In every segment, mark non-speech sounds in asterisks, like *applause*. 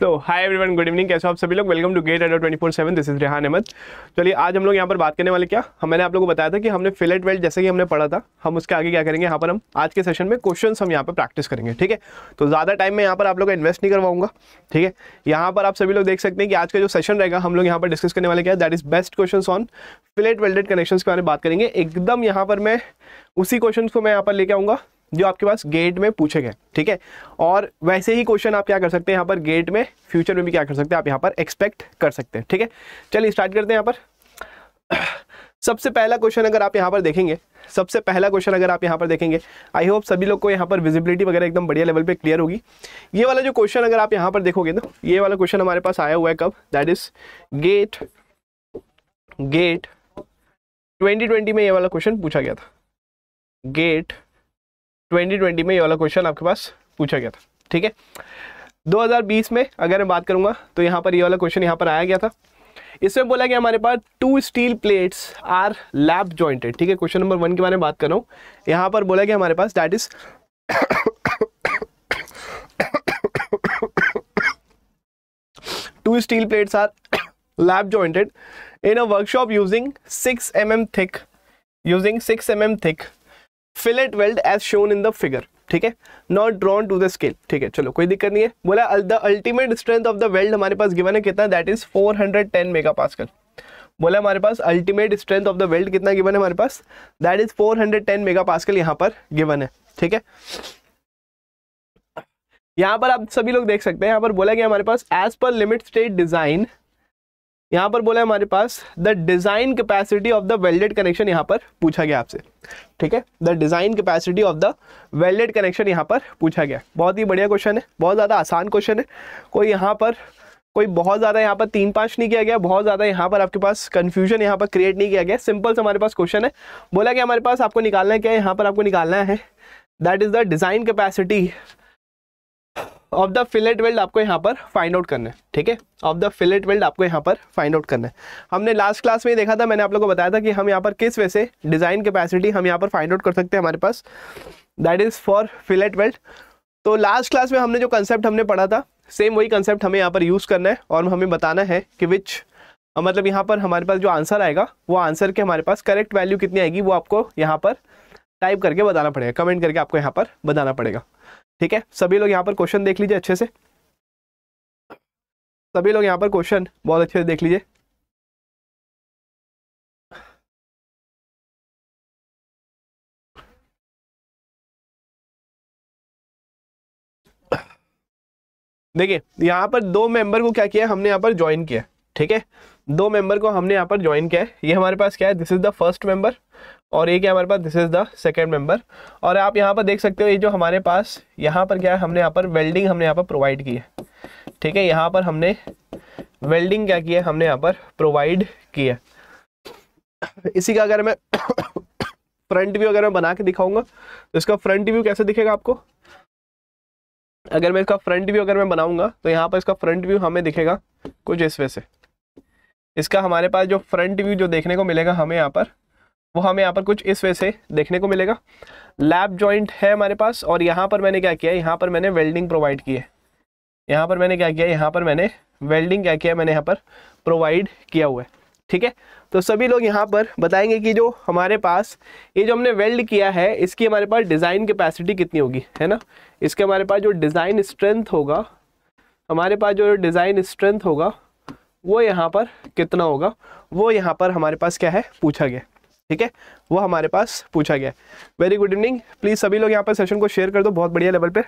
तो hi everyone good evening कैसे हो आप सभी लोग welcome to GATE Adda twenty four seven this is Rehan Ahmed चलिए आज हम लोग यहाँ पर बात करने वाले क्या हम मैंने आप लोगों को बताया था कि हमने फिलेट वेल्ट जैसे कि हमने पढ़ा था हम उसके आगे क्या करेंगे यहाँ पर हम आज के सेशन में क्वेश्चन हम यहाँ पर प्रैक्टिस करेंगे ठीक है तो ज़्यादा टाइम में यहाँ पर आप लोग इन्वेस्ट नहीं करवाऊंगा ठीक है यहाँ पर आप सभी लोग देख सकते हैं कि आज का जो सेशन रहेगा हम लोग यहाँ पर डिस्कस करने वाले क्या that is best question on fillet welded connection के बारे में बात करेंगे एकदम यहाँ पर मैं उसी क्वेश्चन को मैं यहाँ पर लेके आऊँगा जो आपके पास गेट में पूछे गए ठीक है और वैसे ही क्वेश्चन आप क्या कर सकते हैं यहाँ पर गेट में फ्यूचर में भी क्या कर सकते हैं आप यहाँ पर एक्सपेक्ट कर सकते हैं ठीक है चलिए स्टार्ट करते हैं यहाँ पर सबसे पहला क्वेश्चन अगर आप यहाँ पर देखेंगे सबसे पहला क्वेश्चन अगर आप यहाँ पर देखेंगे आई होप सभी लोग को यहाँ पर विजिबिलिटी वगैरह एकदम बढ़िया लेवल पे क्लियर होगी ये वाला जो क्वेश्चन अगर आप यहाँ पर देखोगे ना ये वाला क्वेश्चन हमारे पास आया हुआ है कब दैट इज गेट गेट 2020 में ये वाला क्वेश्चन पूछा गया था गेट 2020 में ये वाला क्वेश्चन आपके पास पूछा गया था ठीक है 2020 में अगर मैं बात करूंगा तो यहाँ पर ये वाला क्वेश्चन यहाँ पर आया गया था इसमें बोला गया हमारे पास two steel plates are lap jointed ठीक है क्वेश्चन नंबर वन के बारे में बात कर रहा हूँ यहाँ पर बोला गया हमारे पास that is two steel plates are lap jointed in a workshop using 6 mm thick using 6 M thick fillet weld as shown in the figure ठीक है not drawn to the scale ठीक है चलो कोई दिक्कत नहीं है बोला the ultimate strength of the weld हमारे पास गिवन है कितना दैट इज 410 मेगा पास्कल बोला हमारे पास ultimate strength of the weld कितना गिवन है हमारे पास दैट इज 410 मेगा पासकल यहाँ पर गिवन है ठीक है यहाँ पर आप सभी लोग देख सकते हैं यहाँ पर बोला गया हमारे पास as per limit state design यहाँ पर बोला है हमारे पास the design capacity of the welded connection यहाँ पर पूछा गया आपसे ठीक है the design capacity of the welded connection यहाँ पर पूछा गया बहुत ही बढ़िया क्वेश्चन है बहुत ज़्यादा आसान क्वेश्चन है कोई यहाँ पर कोई बहुत ज़्यादा यहाँ पर तीन पांच नहीं किया गया बहुत ज़्यादा यहाँ पर आपके पास कन्फ्यूजन यहाँ पर क्रिएट नहीं किया गया सिंपल से हमारे पास क्वेश्चन है बोला गया हमारे पास आपको निकालना है क्या है यहाँ पर आपको निकालना है that is the design capacity of the fillet weld आपको यहाँ पर फाइंड आउट करना है ठीक है ऑफ द फिलेट वेल्ड आपको यहाँ पर फाइंड आउट करना है हमने लास्ट क्लास में देखा था मैंने आप लोगों को बताया था कि हम यहाँ पर किस वैसे डिज़ाइन कैपेसिटी हम यहाँ पर फाइंड आउट कर सकते हैं हमारे पास that is for fillet weld तो लास्ट क्लास में हमने जो कंसेप्ट हमने पढ़ा था सेम वही कंसेप्ट हमें यहाँ पर यूज़ करना है और हमें बताना है कि विच मतलब यहाँ पर हमारे पास जो आंसर आएगा वो आंसर के हमारे पास करेक्ट वैल्यू कितनी आएगी वो आपको यहाँ पर टाइप करके बताना पड़ेगा कमेंट करके आपको यहाँ पर बताना पड़ेगा ठीक है सभी लोग यहाँ पर क्वेश्चन देख लीजिए अच्छे से सभी लोग यहाँ पर क्वेश्चन बहुत अच्छे से देख लीजिए देखिए यहाँ पर दो मेंबर को क्या किया हमने यहाँ पर ज्वाइन किया ठीक है दो मेंबर को हमने यहाँ पर ज्वाइन किया है ये हमारे पास क्या है this is the first member और ये क्या हमारे पास this is the second member और आप यहाँ पर देख सकते हो ये जो हमारे पास यहाँ पर क्या है हमने यहाँ पर वेल्डिंग हमने यहाँ पर प्रोवाइड की है ठीक है यहाँ पर हमने वेल्डिंग क्या किया हमने यहाँ पर प्रोवाइड किया इसी का अगर मैं फ्रंट *coughs* व्यू अगर मैं बना के दिखाऊंगा तो इसका फ्रंट व्यू कैसे दिखेगा आपको अगर मैं इसका फ्रंट व्यू अगर मैं बनाऊंगा तो यहाँ पर इसका फ्रंट व्यू हमें दिखेगा कुछ इस वजह से इसका हमारे पास जो फ्रंट व्यू जो देखने को मिलेगा हमें यहाँ पर वो हमें यहाँ पर कुछ इस वे से देखने को मिलेगा लैब जॉइंट है हमारे पास और यहाँ पर मैंने क्या किया है यहाँ पर मैंने वेल्डिंग प्रोवाइड की है यहाँ पर मैंने क्या किया यहाँ पर मैंने वेल्डिंग क्या किया मैंने यहाँ पर प्रोवाइड किया हुआ है ठीक है तो सभी लोग यहाँ पर बताएंगे कि जो हमारे पास ये जो हमने वेल्ड किया है इसकी हमारे पास डिज़ाइन कैपेसिटी कितनी होगी है ना इसके हमारे पास जो डिज़ाइन स्ट्रेंथ होगा हमारे पास जो डिज़ाइन स्ट्रेंथ होगा वो यहाँ पर कितना होगा वो यहाँ पर हमारे पास क्या है पूछा गया ठीक है वो हमारे पास पूछा गया वेरी गुड इवनिंग प्लीज सभी लोग यहाँ पर सेशन को शेयर कर दो बहुत बढ़िया लेवल पे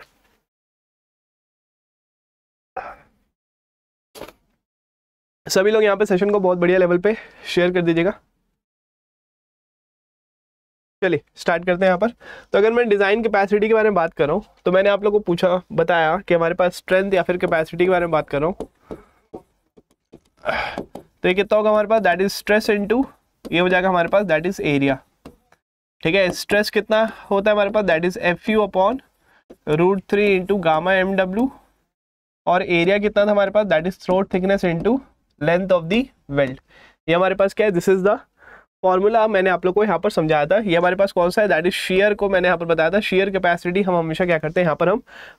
सभी लोग यहाँ पे सेशन को बहुत बढ़िया लेवल पे शेयर कर दीजिएगा चलिए स्टार्ट करते हैं यहाँ पर तो अगर मैं डिज़ाइन कैपेसिटी के बारे में बात कर रहा हूँ तो मैंने आप लोग को पूछा बताया कि हमारे पास स्ट्रेंथ या फिर कैपेसिटी के बारे में बात कर रहा हूँ तो ये कितना होगा हमारे पास दैट इज स्ट्रेस इनटू ये हो जाएगा हमारे पास दैट इज एरिया ठीक है स्ट्रेस कितना होता है हमारे पास that is F U upon root three into gamma M W और एरिया कितना था हमारे पास that is throat thickness into length of the weld ये हमारे पास क्या है दिस इज द फॉर्मूला मैंने आप लोग को यहाँ पर समझाया था ये हमारे पास कौन सा है दैट इज शेयर को मैंने यहाँ पर बताया था शेयर कैपेसिटी हम हमेशा क्या करते हैं यहाँ पर हम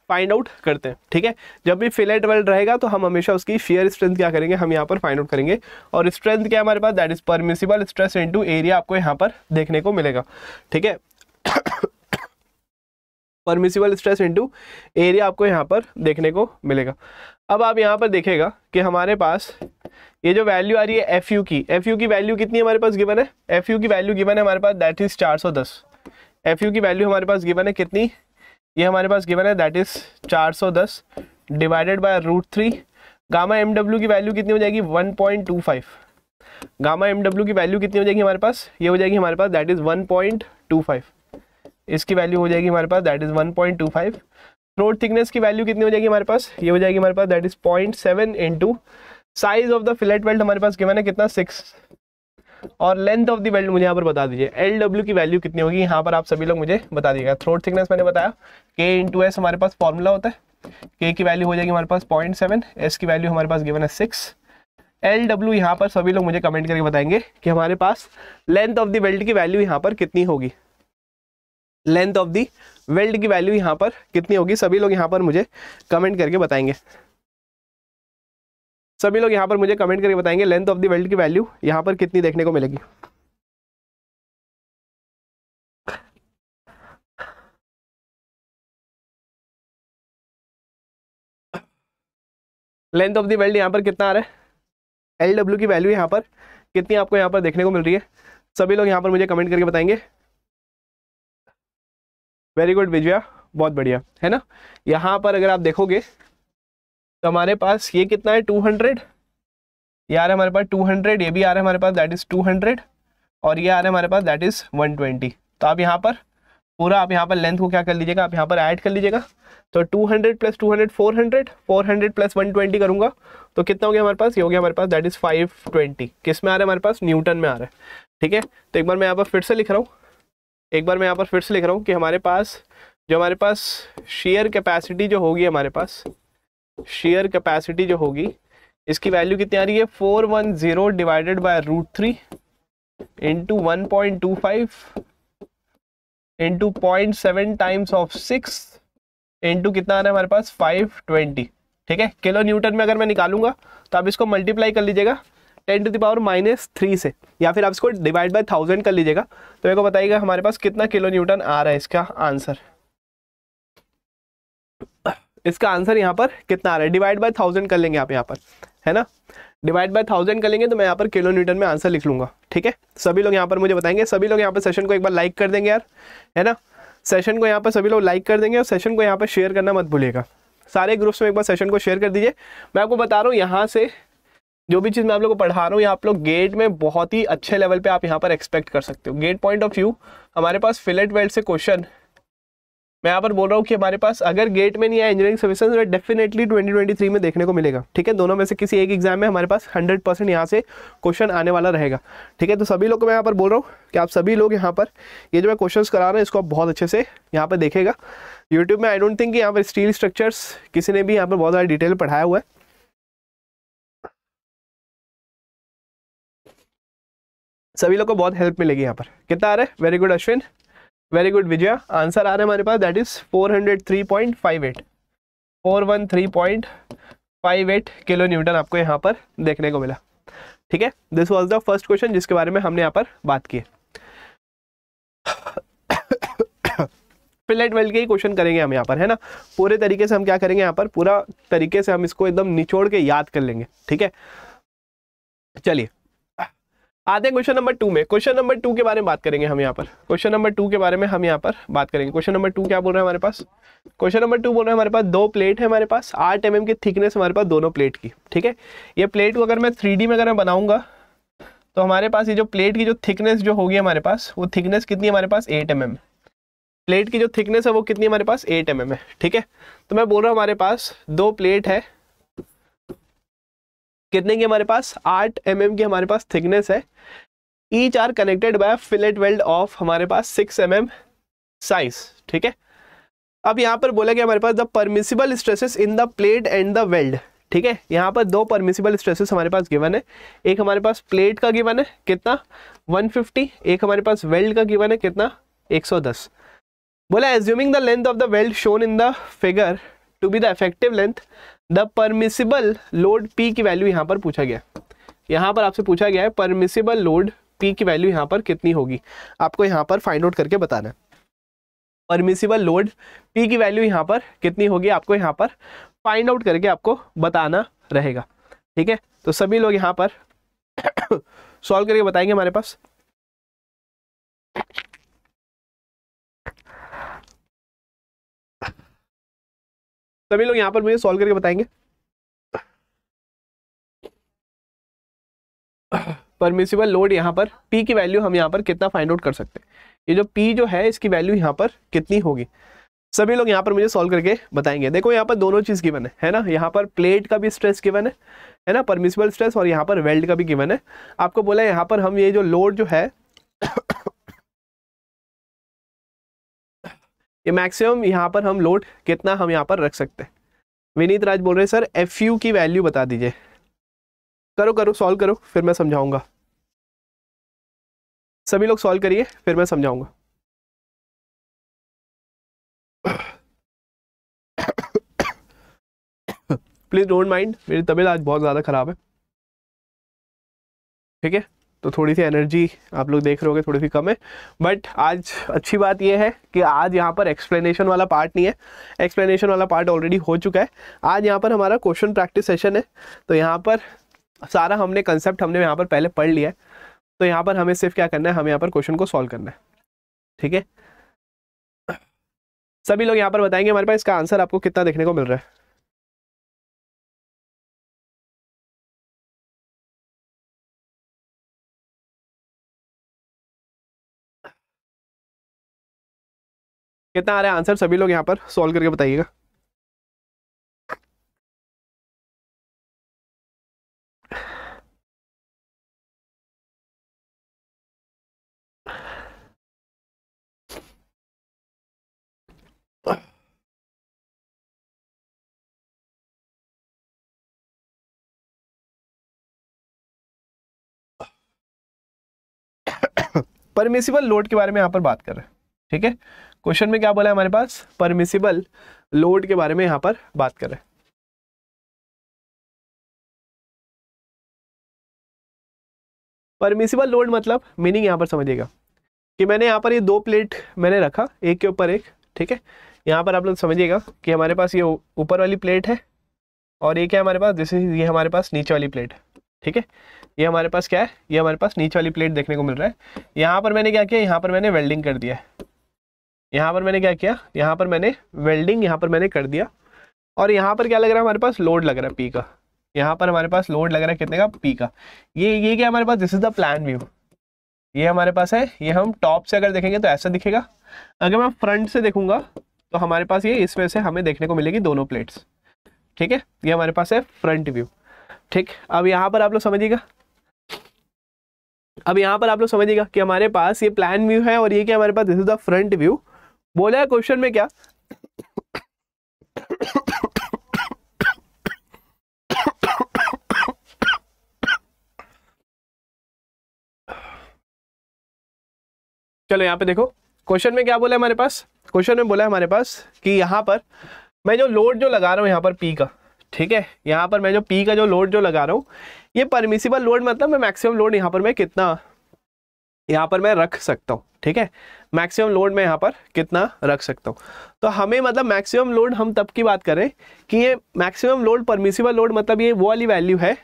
फाइंड आउट करते हैं ठीक है जब भी फिलेट वेल्ड रहेगा तो हम हमेशा उसकी शेयर स्ट्रेंथ क्या करेंगे हम यहाँ पर फाइंड आउट करेंगे और स्ट्रेंथ क्या हमारे पास that is permissible stress in area आपको यहाँ पर देखने को मिलेगा ठीक है परमिसिबल स्ट्रेस इन एरिया आपको यहाँ पर देखने को मिलेगा अब आप यहाँ पर देखेगा कि हमारे पास ये जो वैल्यू आ रही है एफ यू की एफ यू की वैल्यू कितनी हमारे पास गिवन है एफ यू की वैल्यू गिवन है हमारे पास दैट इज़ चार सौ दस एफ यू की वैल्यू हमारे पास गिवन है कितनी ये हमारे पास गिवन है दैट इज़ चार सौ दस divided by root three gamma M W की वैल्यू कितनी हो जाएगी one point two five gamma M W की वैल्यू कितनी हो जाएगी हमारे पास ये हो जाएगी हमारे पास that is one point two five इसकी वैल्यू हो जाएगी हमारे पास that is one point two five throat thickness की वैल्यू कितनी हो जाएगी हमारे पास ये हो जाएगी हमारे पास that is point seven into size of the fillet weld हमारे पास गिवन है कितना सिक्स और लेंथ ऑफ द वेल्ट मुझे यहाँ पर बता दीजिए एल डब्ल्यू की वैल्यू कितनी होगी यहाँ पर आप सभी लोग मुझे बता दीजिएगा थ्रोट थिकनेस मैंने बताया के इंटू एस हमारे पास फॉर्मूला होता है के की वैल्यू हो जाएगी हमारे पास पॉइंट सेवन एस की वैल्यू हमारे पास गिवन है सिक्स एल डब्ल्यू यहाँ पर सभी लोग मुझे कमेंट करके बताएंगे कि हमारे पास लेंथ ऑफ द वेल्ट की वैल्यू यहाँ पर कितनी होगी लेंथ ऑफ दी वेल्ड की वैल्यू यहाँ पर कितनी होगी सभी लोग यहाँ पर मुझे कमेंट करके बताएंगे सभी लोग यहाँ पर मुझे कमेंट करके बताएंगे लेंथ ऑफ द वेल्ड की वैल्यू यहाँ पर कितनी देखने को मिलेगी लेंथ ऑफ द वेल्ड यहाँ पर कितना आ रहा है एल डब्ल्यू की वैल्यू यहाँ पर कितनी आपको यहाँ पर देखने को मिल रही है सभी लोग यहाँ पर मुझे कमेंट करके बताएंगे वेरी गुड विजया बहुत बढ़िया है ना यहाँ पर अगर आप देखोगे तो हमारे पास ये कितना है टू हंड्रेड ये आ रहा है हमारे पास टू हंड्रेड ये भी आ रहा है हमारे पास दैट इज़ टू हंड्रेड और ये आ रहा है हमारे पास दैट इज़ वन ट्वेंटी तो आप यहाँ पर पूरा आप यहाँ पर लेंथ को क्या कर लीजिएगा आप यहाँ पर ऐड कर लीजिएगा तो 200 plus two hundred four hundred plus one twenty करूँगा तो कितना हो गया हमारे पास ये हो गया हमारे पास दैट इज़ 520 किस में आ रहा है हमारे पास न्यूटन में आ रहा है ठीक है तो एक बार मैं यहाँ पर फिर से लिख रहा हूँ एक बार मैं यहाँ पर फिर से लिख रहा हूँ कि हमारे पास जो हमारे पास शेयर कैपेसिटी जो होगी हमारे पास शेयर कैपेसिटी जो होगी इसकी वैल्यू कितनी आ रही है four one zero divided by root three into one point two five into point seven times of six into कितना आ रहा है हमारे पास फाइव ट्वेंटी ठीक है किलो न्यूटन में अगर मैं निकालूंगा तो आप इसको मल्टीप्लाई कर लीजिएगा ten to the power minus three से या फिर आप इसको डिवाइड बाय थाउजेंड कर लीजिएगा तो मेरे को बताइएगा हमारे पास कितना किलो न्यूटन आ रहा है इसका आंसर इसका आंसर यहाँ पर कितना आ रहा है डिवाइड बाय थाउजेंड कर लेंगे आप यहाँ पर है ना डिवाइड बाय थाउजेंड कर लेंगे तो मैं यहाँ पर किलो न्यूटन में आंसर लिख लूंगा ठीक है सभी लोग यहाँ पर मुझे बताएंगे सभी लोग यहाँ पर सेशन को एक बार लाइक कर देंगे यार है ना सेशन को यहाँ पर सभी लोग लाइक कर देंगे और सेशन को यहाँ पर शेयर करना मत भूलिएगा सारे ग्रुप्स में एक बार सेशन को शेयर कर दीजिए मैं आपको बता रहा हूँ यहाँ से जो भी चीज़ मैं आप लोग को पढ़ा रहा हूँ आप लोग गेट में बहुत ही अच्छे लेवल पे आप यहाँ पर एक्सपेक्ट कर सकते हो गेट पॉइंट ऑफ व्यू हमारे पास फिलेट वेल्ड से क्वेश्चन मैं यहाँ पर बोल रहा हूँ कि हमारे पास अगर गेट में नहीं आया इंजीनियरिंग सर्विसेज तो डेफिनेटली 2023 में देखने को मिलेगा ठीक है दोनों में से किसी एक एग्जाम में हमारे पास 100 परसेंट यहाँ से क्वेश्चन आने वाला रहेगा ठीक है तो सभी लोग को मैं यहाँ पर बोल रहा हूँ कि आप सभी लोग यहाँ पर ये जो मैं क्वेश्चन करा रहा हूँ इसको आप बहुत अच्छे से यहाँ पर देखेगा यूट्यूब में आई डोंट थिंक यहाँ पर स्टील स्ट्रक्चर्स किसी ने भी यहाँ पर बहुत ज़्यादा डिटेल पढ़ाया हुआ है सभी लोग को बहुत हेल्प मिलेगी यहाँ पर कितना आ रहा है very good Ashwin very good Vijaya answer आ रहा है हमारे पास that is five eight kilo newton आपको यहाँ पर देखने को मिला ठीक है this was the first question जिसके बारे में हमने यहाँ पर बात की फिलेट ट्वेल्थ के ही क्वेश्चन करेंगे हम यहाँ पर है ना पूरे तरीके से हम क्या करेंगे यहाँ पर पूरा तरीके से हम इसको एकदम निचोड़ के याद कर लेंगे ठीक है चलिए आते हैं क्वेश्चन नंबर टू में क्वेश्चन नंबर टू के बारे में बात करेंगे हम यहाँ पर क्वेश्चन नंबर टू के बारे में हम यहाँ पर बात करेंगे क्वेश्चन नंबर टू क्या बोल रहे हैं हमारे पास क्वेश्चन नंबर टू बोल रहे हैं हमारे पास दो प्लेट है हमारे पास आठ एम की थिकनेस हमारे पास दोनों प्लेट की ठीक है ये प्लेट को अगर मैं थ्री में अगर मैं बनाऊंगा तो हमारे पास ये जो प्लेट की जो थिकनेस जो होगी हमारे पास वो थिकनेस कितनी हमारे पास एट एम प्लेट की जो थिकनेस है वो कितनी हमारे पास एट एम है ठीक है तो मैं बोल रहा हूँ हमारे पास दो प्लेट है कितने की हमारे पास आठ एम mm की हमारे पास थिकनेस है each are connected by fillet weld of हमारे पास सिक्स एम एम साइज ठीक है अब यहाँ पर बोला गया हमारे पास the permissible stresses in the plate and the weld ठीक है यहाँ पर दो परमिसिबल स्ट्रेसेस हमारे पास गिवन है एक हमारे पास प्लेट का गिवन है कितना 150 एक हमारे पास वेल्ड का गिवन है कितना 110 बोला assuming the length of the weld shown in the figure to be the effective length the permissible load P की वैल्यू यहाँ पर पूछा गया यहाँ पर आपसे पूछा गया है परमिसिबल लोड पी की वैल्यू यहाँ पर कितनी होगी आपको यहाँ पर फाइंड आउट करके बताना है परमिसिबल लोड पी की वैल्यू यहाँ पर कितनी होगी आपको यहाँ पर फाइंड आउट करके आपको बताना रहेगा ठीक है तो सभी लोग यहाँ पर *coughs* सॉल्व करके बताएंगे हमारे पास सभी लोग यहाँ पर मुझे सॉल्व करके बताएंगे परमिसिबल लोड यहाँ पर P की वैल्यू हम यहाँ पर कितना फाइंड आउट कर सकते हैं ये जो P जो है इसकी वैल्यू यहाँ पर कितनी होगी सभी लोग यहाँ पर मुझे सॉल्व करके बताएंगे देखो यहाँ पर दोनों चीज़ गिवन है है ना यहाँ पर प्लेट का भी स्ट्रेस गिवन है है ना परमिसिबल स्ट्रेस और यहाँ पर वेल्ड का भी गिवन है आपको बोला यहाँ पर हम ये जो लोड जो है ये मैक्सिमम यहाँ पर हम लोड कितना हम यहाँ पर रख सकते हैं विनीत राज बोल रहे हैं सर एफ यू की वैल्यू बता दीजिए करो करो सॉल्व करो फिर मैं समझाऊंगा सभी लोग सॉल्व करिए फिर मैं समझाऊंगा प्लीज़ डोंट माइंड मेरी तबीयत आज बहुत ज़्यादा ख़राब है ठीक है तो थोड़ी सी एनर्जी आप लोग देख रहे हो थोड़ी सी कम है बट आज अच्छी बात यह है कि आज यहाँ पर एक्सप्लेनेशन वाला पार्ट नहीं है एक्सप्लेनेशन वाला पार्ट ऑलरेडी हो चुका है आज यहाँ पर हमारा क्वेश्चन प्रैक्टिस सेशन है तो यहाँ पर सारा हमने कंसेप्ट हमने यहाँ पर पहले पढ़ लिया है तो यहाँ पर हमें सिर्फ क्या करना है हमें यहाँ पर क्वेश्चन को सॉल्व करना है ठीक है सभी लोग यहाँ पर बताएंगे हमारे पास इसका आंसर आपको कितना देखने को मिल रहा है कितना आ रहा है आंसर सभी लोग यहाँ पर सॉल्व करके बताइएगा परमिसिबल *coughs* लोड के बारे में यहां पर बात कर रहे हैं ठीक है क्वेश्चन में क्या बोला है हमारे पास परमिसिबल लोड के बारे में यहाँ पर बात कर रहे हैं परमिसिबल लोड मतलब मीनिंग यहाँ पर समझिएगा कि मैंने यहाँ पर ये दो प्लेट मैंने रखा एक के ऊपर एक ठीक है यहाँ पर आप लोग समझिएगा कि हमारे पास ये ऊपर वाली प्लेट है और एक है हमारे पास जैसे ये हमारे पास नीचे वाली प्लेट है ठीक है ये हमारे पास क्या है ये हमारे पास नीचे वाली प्लेट देखने को मिल रहा है यहाँ पर मैंने क्या किया यहाँ पर मैंने वेल्डिंग कर दिया है यहाँ पर मैंने क्या किया यहाँ पर मैंने वेल्डिंग यहाँ पर मैंने कर दिया और यहाँ पर क्या लग रहा है हमारे पास लोड लग रहा है पी का यहाँ पर हमारे पास लोड लग रहा है कितने का पी का ये ये क्या हमारे पास this is the plan view ये हमारे पास है ये हम टॉप से अगर देखेंगे तो ऐसा दिखेगा अगर मैं फ्रंट से देखूंगा तो हमारे पास ये इसमें से हमें देखने को मिलेगी दोनों प्लेट्स ठीक है ये हमारे पास है फ्रंट व्यू ठीक अब यहाँ पर आप लोग समझिएगा अब यहाँ पर आप लोग समझिएगा कि हमारे पास ये प्लान व्यू है और ये क्या हमारे पास this is the front view बोला है क्वेश्चन में क्या चलो यहां पे देखो क्वेश्चन में क्या बोला है हमारे पास क्वेश्चन में बोला है हमारे पास कि यहां पर मैं जो लोड जो लगा रहा हूं यहां पर पी का ठीक है यहां पर मैं जो पी का जो लोड जो लगा रहा हूं ये परमिसिबल लोड मतलब मैं मैक्सिमम लोड यहां पर मैं कितना यहां पर मैं रख सकता हूं ठीक है मैक्सिमम लोड में यहाँ पर कितना रख सकता हूँ तो हमें मतलब मैक्सिमम लोड हम तब की बात करें कि ये मैक्सिमम लोड परमिसिबल लोड मतलब ये वो वाली वैल्यू है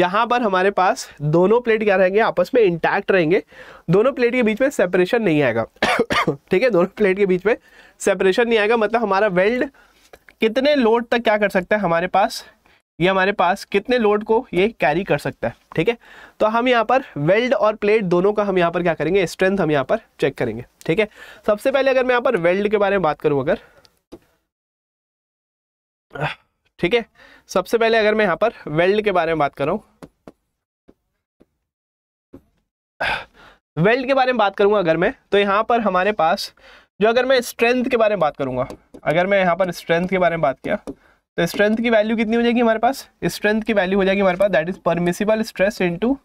जहाँ पर हमारे पास दोनों प्लेट क्या रहेंगे आपस में इंटैक्ट रहेंगे दोनों प्लेट के बीच में सेपरेशन नहीं आएगा *coughs* ठीक है दोनों प्लेट के बीच में सेपरेशन नहीं आएगा मतलब हमारा वेल्ड कितने लोड तक क्या कर सकता है हमारे पास ये हमारे पास कितने लोड को ये कैरी कर सकता है ठीक है तो हम यहाँ पर वेल्ड और प्लेट दोनों का हम यहाँ पर क्या करेंगे स्ट्रेंथ हम यहाँ पर चेक करेंगे ठीक है सबसे पहले अगर मैं यहाँ पर वेल्ड के बारे में बात करूँ अगर ठीक है सबसे पहले अगर मैं यहाँ पर वेल्ड के बारे में बात करूँ वेल्ड के बारे में बात करूंगा अगर मैं तो यहाँ पर हमारे पास जो अगर मैं स्ट्रेंथ के बारे में बात करूंगा अगर मैं यहाँ पर स्ट्रेंथ के बारे में बात किया तो स्ट्रेंथ की वैल्यू कितनी हो जाएगी हमारे पास स्ट्रेंथ की वैल्यू हो जाएगी हमारे पास that is permissible stress into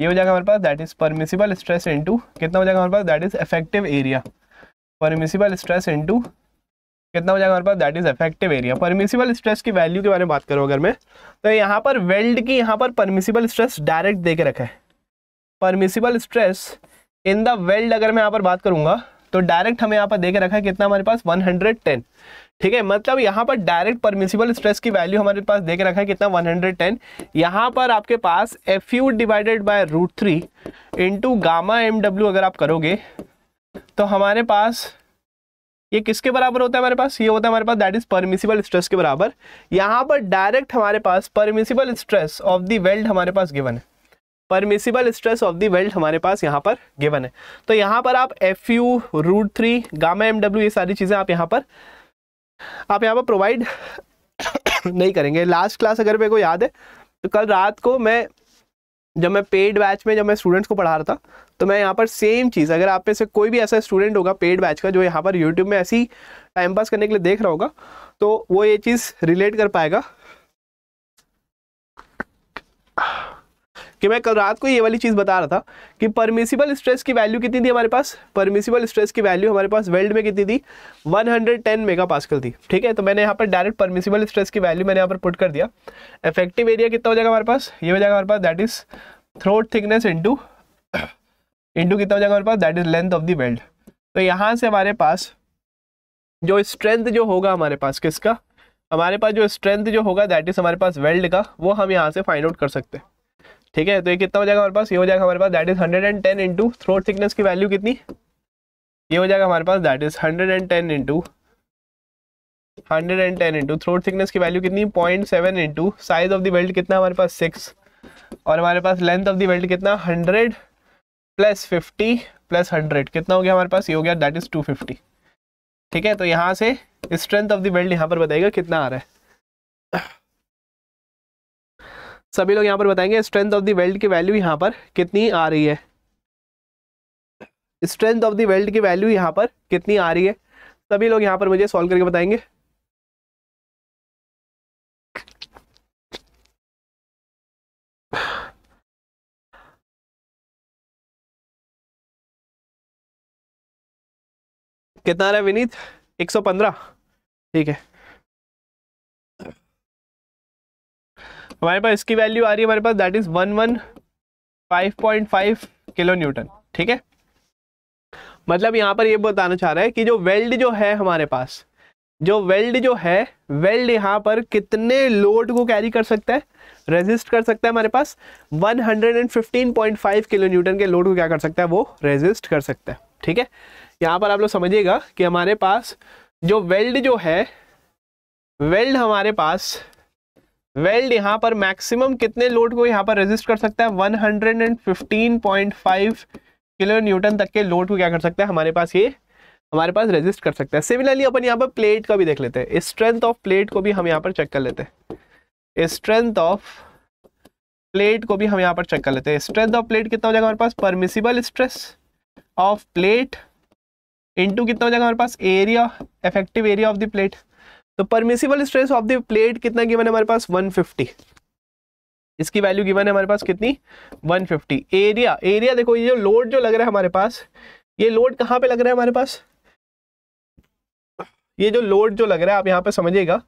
ये हो जाएगा हमारे पास that is permissible stress into कितना हो जाएगा हमारे पास that is effective area permissible stress into कितना हो जाएगा हमारे पास that is effective area permissible stress की वैल्यू के बारे में बात करूँ अगर मैं तो यहाँ पर वेल्ड की यहाँ पर परमिसिबल स्ट्रेस डायरेक्ट दे के रखा है permissible stress in the weld अगर मैं यहाँ पर बात करूँगा तो डायरेक्ट हमें यहाँ पर दे के रखा है कितना हमारे पास 110 ठीक है मतलब यहाँ पर डायरेक्ट परमिसिबल स्ट्रेस की वैल्यू हमारे पास देख रखा है कितना 110 यहाँ पर आपके पास F U divided by root three into gamma M W अगर आप करोगे तो हमारे पास ये किसके बराबर होता है हमारे पास ये होता है हमारे पास दैट इज परमिसिबल स्ट्रेस के बराबर यहाँ पर डायरेक्ट हमारे पास permissible stress of the weld हमारे पास गिवन है permissible stress of the weld हमारे पास यहाँ पर गिवन है तो यहाँ पर आप F U root three gamma M W ये सारी चीज़ें आप यहाँ पर आप यहाँ पर प्रोवाइड नहीं करेंगे लास्ट क्लास अगर मेरे को याद है तो कल रात को मैं जब मैं पेड बैच में जब मैं स्टूडेंट्स को पढ़ा रहा था तो मैं यहाँ पर सेम चीज़ अगर आप में से कोई भी ऐसा स्टूडेंट होगा पेड बैच का जो यहाँ पर यूट्यूब में ऐसी टाइम पास करने के लिए देख रहा होगा तो वो ये चीज़ रिलेट कर पाएगा कि मैं कल रात को ये वाली चीज़ बता रहा था कि परमिसिबल स्ट्रेस की वैल्यू कितनी थी हमारे पास परमिसिबल स्ट्रेस की वैल्यू हमारे पास वेल्ड में कितनी थी 110 मेगापास्कल थी ठीक है तो मैंने यहाँ पर डायरेक्ट परमिसिबल स्ट्रेस की वैल्यू मैंने यहाँ पर पुट कर दिया इफेक्टिव एरिया कितना हो जाएगा हमारे पास ये हो जाएगा हमारे पास that is throat thickness into into कितना हो जाएगा हमारे पास that is length of the weld तो यहाँ से हमारे पास जो स्ट्रेंथ जो होगा हमारे पास किसका हमारे पास जो स्ट्रेंथ जो होगा दैट इज हमारे पास वेल्ड का वो हम यहाँ से फाइंड आउट कर सकते हैं ठीक है तो ये कितना हो जाएगा हमारे पास ये हो जाएगा हमारे पास that is hundred and ten into throat thickness की वैल्यू कितनी ये हो जाएगा हमारे पास that is hundred and ten into hundred and ten into throat thickness की वैल्यू कितनी point seven into size of the weld कितना हमारे पास सिक्स और हमारे पास लेंथ ऑफ द बेल्ट कितना hundred plus fifty plus hundred कितना हो गया हमारे पास ये हो गया दैट इज टू फिफ्टी ठीक है तो यहाँ से स्ट्रेंथ ऑफ द बेल्ट यहाँ पर बताइएगा कितना आ रहा है सभी लोग यहाँ पर बताएंगे स्ट्रेंथ ऑफ द वेल्ड की वैल्यू यहाँ पर कितनी आ रही है स्ट्रेंथ ऑफ द वेल्ड की वैल्यू यहाँ पर कितनी आ रही है सभी लोग यहाँ पर मुझे सॉल्व करके बताएंगे कितना रहा विनीत 115 ठीक है हमारे पास इसकी वैल्यू आ रही है हमारे पास that is one one five point five kilo newton ठीक है मतलब यहाँ पर ये बताना चाह रहा है कि जो वेल्ड जो है हमारे पास जो वेल्ड जो है वेल्ड यहाँ पर कितने लोड को कैरी कर सकता है रेजिस्ट कर सकता है हमारे पास 115.5 किलो न्यूटन के लोड को क्या कर सकता है वो रेजिस्ट कर सकता है ठीक है यहाँ पर आप लोग समझिएगा कि हमारे पास जो वेल्ड जो है वेल्ड हमारे पास वेल्ड यहाँ पर मैक्सिमम कितने लोड को यहाँ पर रेजिस्ट कर सकता है 115.5 किलो न्यूटन तक के लोड को क्या कर सकता है हमारे पास ये हमारे पास रेजिस्ट कर सकता है सिमिलरली अपन यहाँ पर प्लेट का भी देख लेते हैं स्ट्रेंथ ऑफ प्लेट को भी हम यहाँ पर चेक कर लेते हैं स्ट्रेंथ ऑफ प्लेट को भी हम यहाँ पर चेक कर लेते हैं स्ट्रेंथ ऑफ प्लेट कितना हो जाएगा हमारे पास permissible stress of plate into कितना हो जाएगा हमारे पास area effective area of the plate तो permissible stress of the plate कितना गिवन है हमारे पास 150 इसकी वैल्यू गिवन है हमारे पास कितनी 150 एरिया एरिया देखो ये जो लोड जो लग रहा है हमारे पास ये लोड कहाँ पे लग रहा है हमारे पास ये जो लोड जो लग रहा है आप यहाँ पे समझिएगा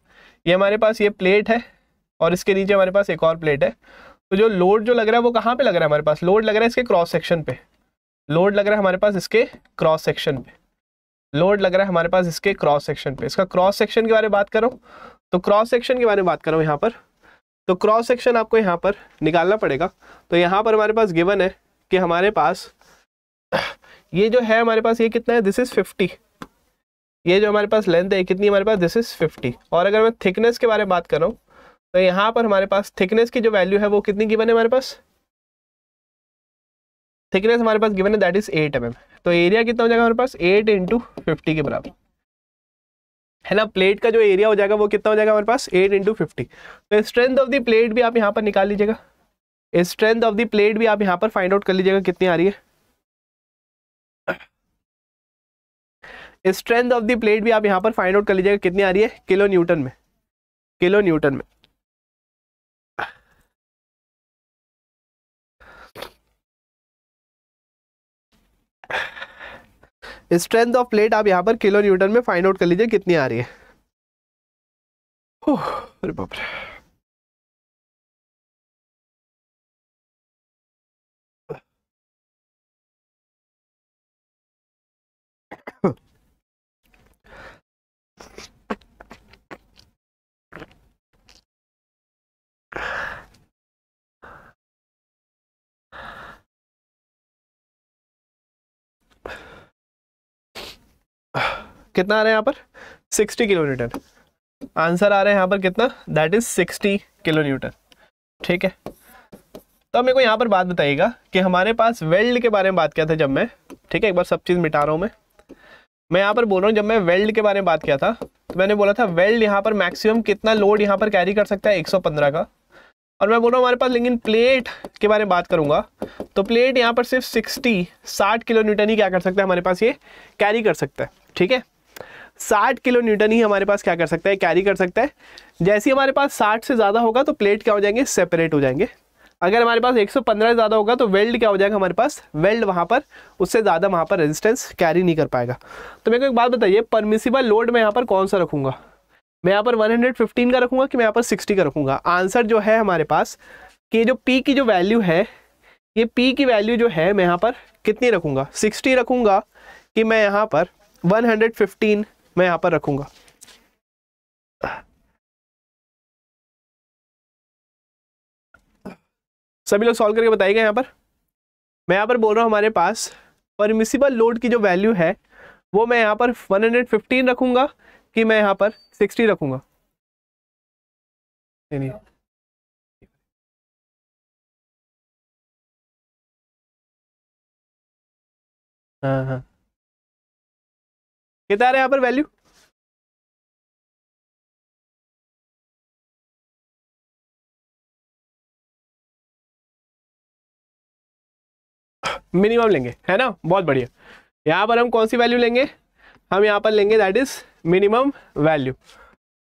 ये हमारे पास ये प्लेट है और इसके नीचे हमारे पास एक और प्लेट है तो जो लोड जो लग रहा है वो कहाँ पे लग रहा है हमारे पास लोड लग रहा है इसके क्रॉस सेक्शन पे लोड लग रहा है हमारे पास इसके क्रॉस सेक्शन पे लोड लग रहा है हमारे पास इसके क्रॉस सेक्शन पे इसका क्रॉस सेक्शन के बारे में बात करो तो क्रॉस सेक्शन के बारे में बात करो यहाँ पर तो क्रॉस सेक्शन आपको यहाँ पर निकालना पड़ेगा तो यहाँ पर हमारे पास गिवन है कि हमारे पास *coughs* ये जो है हमारे पास ये कितना है दिस इज़ फिफ्टी ये जो हमारे पास लेंथ है कितनी हमारे पास दिस इज़ फिफ्टी और अगर मैं थिकनेस के बारे में बात करूँ तो यहाँ पर हमारे पास थिकनेस की जो वैल्यू है वो कितनी गिवन है हमारे पास थिकनेस हमारे पास गिवन है दैट इज़ एट एम तो एरिया कितना हो जाएगा हमारे पास एट इंटू फिफ्टी के बराबर है ना प्लेट का जो एरिया हो जाएगा वो कितना हो जाएगा हमारे पास एट इंटू फिफ्टी तो स्ट्रेंथ ऑफ द प्लेट भी आप यहाँ पर निकाल लीजिएगा स्ट्रेंथ ऑफ द प्लेट भी आप यहाँ पर फाइंड आउट कर लीजिएगा कितनी आ रही है स्ट्रेंथ ऑफ द प्लेट भी आप यहाँ पर फाइंड आउट कर लीजिएगा कितनी आ रही है किलो न्यूटन में किलो न्यूटन में स्ट्रेंथ ऑफ प्लेट आप यहाँ पर किलो न्यूटन में फाइंड आउट कर लीजिए कितनी आ रही है अरे बाप रे कितना आ रहा है यहाँ पर सिक्सटी किलो न्यूटन आंसर आ रहा है यहाँ पर कितना that is sixty kilo newton ठीक है तो मेरे को यहाँ पर बात बताइएगा कि हमारे पास वेल्ड के बारे में बात किया था जब मैं ठीक है एक बार सब चीज़ मिटा रहा हूँ मैं मैं यहाँ पर बोल रहा हूँ जब मैं वेल्ड के बारे में बात किया था तो मैंने बोला था वेल्ड यहाँ पर मैक्सिमम कितना लोड यहाँ पर कैरी कर सकता है 115 का और मैं बोल रहा हूँ हमारे पास लेकिन प्लेट के बारे में बात करूँगा तो प्लेट यहाँ पर सिर्फ सिक्सटी साठ किलोमीटर ही क्या कर सकता है हमारे पास ये कैरी कर सकता है ठीक है साठ किलो न्यूटन ही हमारे पास क्या कर सकता है कैरी कर सकता है जैसे ही हमारे पास साठ से ज़्यादा होगा तो प्लेट क्या हो जाएंगे सेपरेट हो जाएंगे अगर हमारे पास 115 से ज़्यादा होगा तो वेल्ड क्या हो जाएगा हमारे पास वेल्ड वहाँ पर उससे ज़्यादा वहाँ पर रेजिस्टेंस कैरी नहीं कर पाएगा तो मेरे को एक बात बताइए परमिसिबल लोड मैं यहाँ पर कौन सा रखूँगा मैं यहाँ पर 115 का रखूँगा कि मैं यहाँ पर 60 का रखूँगा आंसर जो है हमारे पास कि जो पी की जो वैल्यू है ये पी की वैल्यू जो है मैं यहाँ पर कितनी रखूँगा सिक्सटी रखूँगा कि मैं यहाँ पर 115 मैं यहाँ पर रखूंगा सभी लोग सॉल्व करके बताइएगा यहाँ पर मैं यहाँ पर बोल रहा हूँ हमारे पास परमिसिबल लोड की जो वैल्यू है वो मैं यहाँ पर 115 रखूंगा कि मैं यहाँ पर 60 नहीं नहीं हाँ हाँ कितना रहा यहाँ पर वैल्यू मिनिमम लेंगे है ना बहुत बढ़िया यहाँ पर हम कौन सी वैल्यू लेंगे हम यहाँ पर लेंगे दैट इज मिनिमम वैल्यू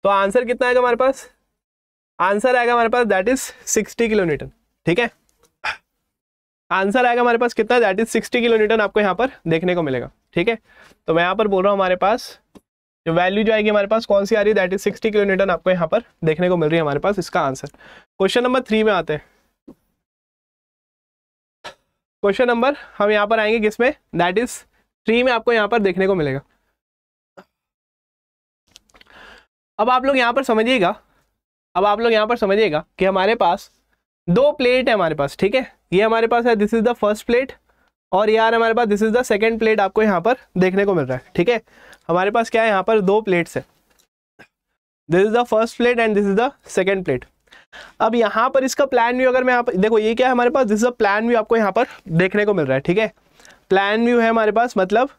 तो आंसर कितना आएगा हमारे पास आंसर आएगा हमारे पास दैट इज सिक्सटी किलोमीटर ठीक है आंसर आएगा हमारे पास कितना दैट इज सिक्सटी किलोमीटर आपको यहाँ पर देखने को मिलेगा ठीक है तो मैं यहाँ पर बोल रहा हूँ हमारे पास जो वैल्यू जो आएगी हमारे पास कौन सी आ रही है दैट इज सिक्सटी किलोमीटर आपको यहाँ पर देखने को मिल रही है हमारे पास इसका आंसर क्वेश्चन नंबर थ्री में आते हैं क्वेश्चन नंबर हम यहाँ पर आएंगे किसमें दैट इज थ्री में आपको यहाँ पर देखने को मिलेगा अब आप लोग यहाँ पर समझिएगा अब आप लोग यहाँ पर समझिएगा कि हमारे पास दो प्लेट है हमारे पास ठीक है ये हमारे पास है this is the first plate और यार हमारे पास this is the second plate आपको यहाँ पर देखने को मिल रहा है ठीक है हमारे पास क्या है यहाँ पर दो प्लेट्स है this is the first plate and this is the second plate अब यहाँ पर इसका प्लान व्यू अगर मैं आप देखो ये क्या है हमारे पास this is the plan view आपको यहाँ पर देखने को मिल रहा है ठीक है प्लान व्यू है हमारे पास मतलब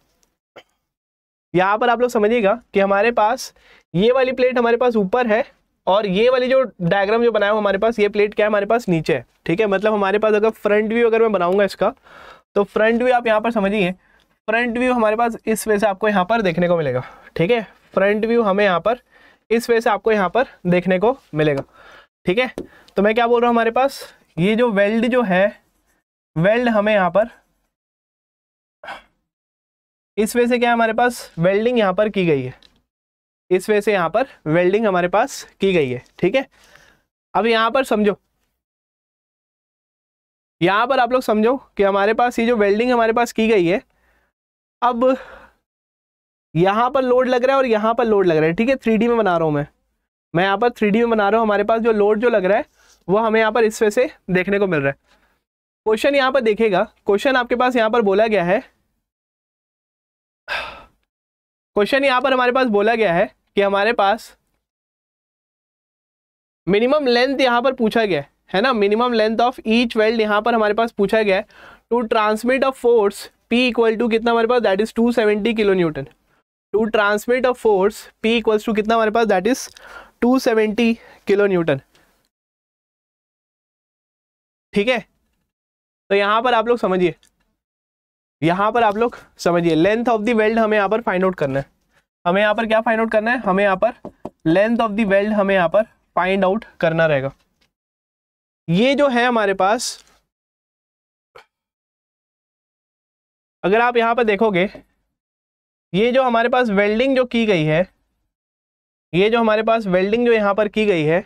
यहाँ पर आप लोग समझिएगा कि हमारे पास ये वाली प्लेट हमारे पास ऊपर है और ये वाली जो डायग्राम जो बनाया हमारे पास ये प्लेट क्या है हमारे पास नीचे है ठीक है मतलब हमारे पास अगर फ्रंट व्यू अगर मैं बनाऊंगा इसका तो फ्रंट व्यू आप यहाँ पर समझिए फ्रंट व्यू हमारे पास इस वे से आपको यहाँ पर देखने को मिलेगा ठीक है फ्रंट व्यू हमें यहाँ पर इस वे से आपको यहाँ पर देखने को मिलेगा ठीक है तो मैं क्या बोल रहा हूँ हमारे पास ये जो वेल्ड जो है वेल्ड हमें यहाँ पर इस वे से क्या हमारे पास वेल्डिंग यहाँ पर की गई है इस वे से यहाँ पर वेल्डिंग हमारे पास की गई है ठीक है अब यहाँ पर समझो यहाँ पर आप लोग समझो कि हमारे पास ये जो वेल्डिंग हमारे पास की गई है अब यहाँ पर लोड लग रहा है और यहाँ पर लोड लग रहा है ठीक है थ्री में बना रहा हूँ मैं मैं यहाँ पर थ्री में बना रहा हूँ हमारे पास जो लोड जो लग रहा है वो हमें यहाँ पर इस वे से देखने को मिल रहा है क्वेश्चन यहाँ पर देखेगा क्वेश्चन आपके पास यहाँ पर बोला गया है क्वेश्चन यहाँ पर हमारे पास बोला गया है कि हमारे पास मिनिमम लेंथ यहाँ पर पूछा गया है है ना minimum length of each weld यहाँ पर हमारे पास पूछा गया है to transmit a force P equal to कितना हमारे पास that is 270 kilo newton to transmit a force P equals to कितना हमारे पास दैट इज 270 किलो न्यूटन ठीक है तो यहाँ पर आप लोग समझिए यहाँ पर आप लोग समझिए लेंथ ऑफ दी वेल्ड हमें यहाँ पर फाइंड आउट करना है हमें यहाँ पर क्या फाइंड आउट करना है हमें यहाँ पर लेंथ ऑफ दी वेल्ड हमें यहाँ पर फाइंड आउट करना रहेगा ये जो है हमारे पास अगर आप यहां पर देखोगे ये जो हमारे पास वेल्डिंग जो की गई है ये जो हमारे पास वेल्डिंग जो यहां पर की गई है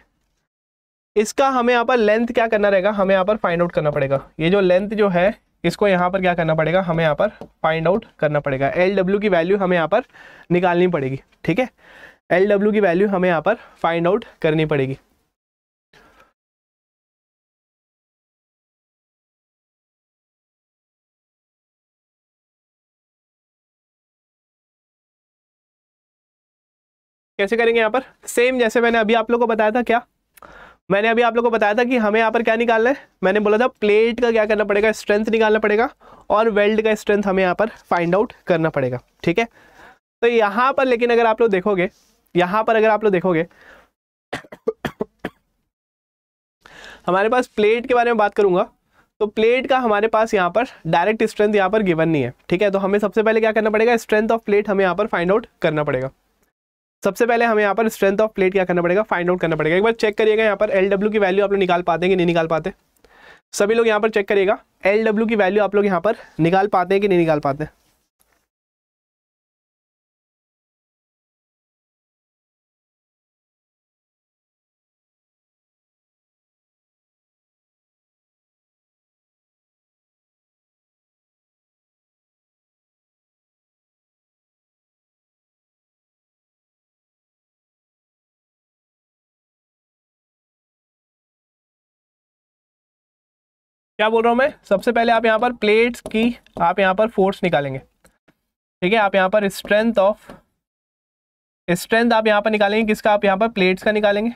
इसका हमें यहाँ पर लेंथ क्या करना रहेगा हमें यहाँ पर फाइंड आउट करना पड़ेगा ये जो लेंथ जो है इसको यहां पर क्या करना पड़ेगा हमें यहाँ पर फाइंड आउट करना पड़ेगा एल डब्ल्यू की वैल्यू हमें यहाँ पर निकालनी पड़ेगी ठीक है एल डब्ल्यू की वैल्यू हमें यहाँ पर फाइंड आउट करनी पड़ेगी कैसे करेंगे यहाँ पर सेम जैसे मैंने अभी आप लोग को बताया था क्या मैंने अभी आप लोग को बताया था कि हमें यहाँ पर क्या निकालना है मैंने बोला था प्लेट का क्या करना पड़ेगा स्ट्रेंथ निकालना पड़ेगा और वेल्ड का स्ट्रेंथ हमें यहाँ पर फाइंड आउट करना पड़ेगा ठीक है तो यहाँ पर लेकिन अगर आप लोग देखोगे यहाँ पर अगर आप लोग देखोगे हमारे पास प्लेट के बारे में बात करूंगा तो प्लेट का हमारे पास यहाँ पर डायरेक्ट स्ट्रेंथ यहाँ पर गिवन नहीं है ठीक है तो हमें सबसे पहले क्या करना पड़ेगा स्ट्रेंथ ऑफ प्लेट हमें यहाँ पर फाइंड आउट करना पड़ेगा सबसे पहले हमें यहाँ पर स्ट्रेंथ ऑफ प्लेट क्या करना पड़ेगा फाइंड आउट करना पड़ेगा एक बार चेक करिएगा यहाँ पर एल डब्ल्यू की वैल्यू आप लोग निकाल पाते हैं कि नहीं निकाल पाते सभी लोग यहाँ पर चेक करिएगा एल की वैल्यू आप लोग यहाँ पर निकाल पाते हैं कि नहीं निकाल पाते हैं क्या बोल रहा हूँ मैं सबसे पहले आप यहाँ पर प्लेट्स की आप यहाँ पर फोर्स निकालेंगे ठीक है आप यहाँ पर स्ट्रेंथ ऑफ स्ट्रेंथ आप यहाँ पर निकालेंगे किसका आप यहाँ पर प्लेट्स का निकालेंगे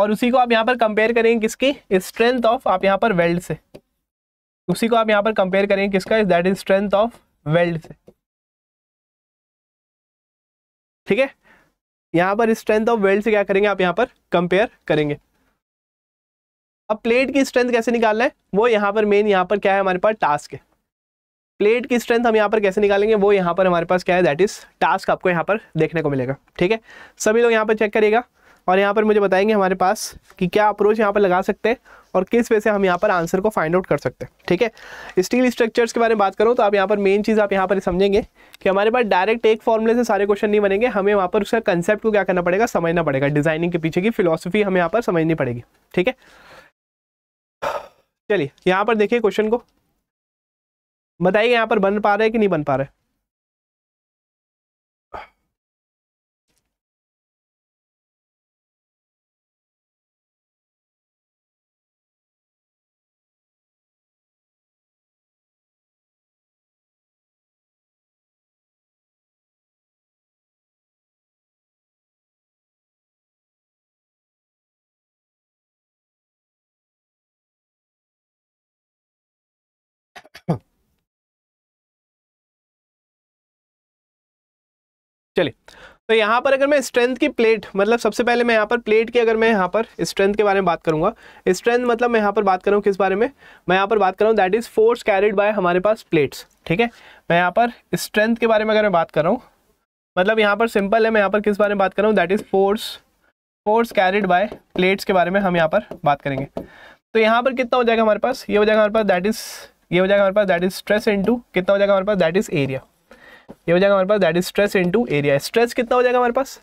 और उसी को आप यहाँ पर कंपेयर करेंगे किसकी स्ट्रेंथ ऑफ आप यहाँ पर वेल्ड से उसी को आप यहाँ पर कंपेयर करेंगे किसका that is strength of weld से ठीक है यहाँ पर स्ट्रेंथ ऑफ वेल्ड से क्या करेंगे आप यहाँ पर कंपेयर करेंगे अब प्लेट की स्ट्रेंथ कैसे निकालना है वो यहाँ पर मेन यहाँ पर क्या है हमारे पास टास्क है प्लेट की स्ट्रेंथ हम यहाँ पर कैसे निकालेंगे वो यहाँ पर हमारे पास क्या है दैट इज टास्क आपको यहाँ पर देखने को मिलेगा ठीक है सभी लोग यहाँ पर चेक करिएगा और यहाँ पर मुझे बताएंगे हमारे पास कि क्या अप्रोच यहाँ पर लगा सकते हैं और किस वे से हम यहाँ पर आंसर को फाइंड आउट कर सकते हैं ठीक है स्टील स्ट्रक्चर्स के बारे में बात करूँ तो आप यहाँ पर मेन चीज़ आप यहाँ पर समझेंगे कि हमारे पास डायरेक्ट एक फॉर्मूले से सारे क्वेश्चन नहीं बनेंगे हमें वहाँ पर उसका कंसेप्ट को क्या करना पड़ेगा समझना पड़ेगा डिजाइनिंग के पीछे की फिलोसफी हमें यहाँ पर समझनी पड़ेगी ठीक है चलिए यहाँ पर देखिए क्वेश्चन को बताइए यहाँ पर बन पा रहे कि नहीं बन पा रहे चलिए तो यहाँ पर अगर मैं स्ट्रेंथ की प्लेट मतलब सबसे पहले मैं यहाँ पर प्लेट की अगर मैं यहाँ पर स्ट्रेंथ के बारे में बात करूँगा स्ट्रेंथ मतलब मैं यहाँ पर बात कर रहा हूँ किस बारे में मैं यहाँ पर बात कर रहा हूँ that is force carried by हमारे पास प्लेट्स ठीक है मैं यहाँ पर स्ट्रेंथ के बारे में अगर मैं बात कर रहा हूँ मतलब यहाँ पर सिंपल है मैं यहाँ पर किस बारे में बात कर रहा हूँ that is force force carried by plates के बारे में हम यहाँ पर बात करेंगे तो यहाँ पर कितना हो जाएगा हमारे पास ये हो जाएगा हमारे पास दैट इज़ ये हो जाएगा हमारे पास दैट इज़ स्ट्रेस इंटू कितना हो जाएगा हमारे पास दैट इज़ एरिया ये हो जाएगा हमारे पास that is stress into area stress कितना हो जाएगा हमारे पास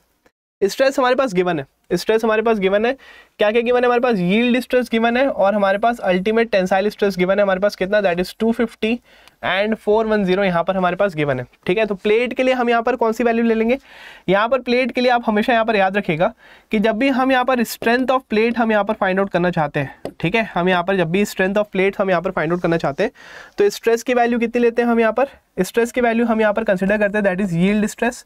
स्ट्रेस हमारे पास गिवन है स्ट्रेस हमारे पास गिवन है क्या क्या गिवन है हमारे पास यील्ड स्ट्रेस गिवन है और हमारे पास अल्टीमेट टेंसाइल स्ट्रेस गिवन है हमारे पास कितना दैट इज 250 एंड 410 यहाँ पर हमारे पास गिवन है ठीक है तो प्लेट के लिए हम यहाँ पर कौन सी वैल्यू ले लेंगे यहाँ पर प्लेट के लिए आप हमेशा यहाँ पर याद रखेगा कि जब भी हम यहाँ पर स्ट्रेंथ ऑफ प्लेट हम यहाँ पर फाइंड आउट करना चाहते हैं ठीक है हम यहाँ पर जब भी स्ट्रेंथ ऑफ प्लेट हम यहाँ पर फाइंड आउट करना चाहते हैं तो स्ट्रेस की वैल्यू कितनी लेते हैं हम यहाँ पर स्ट्रेस की वैल्यू हम यहाँ पर कंसिडर करते हैं दैट इज यील्ड स्ट्रेस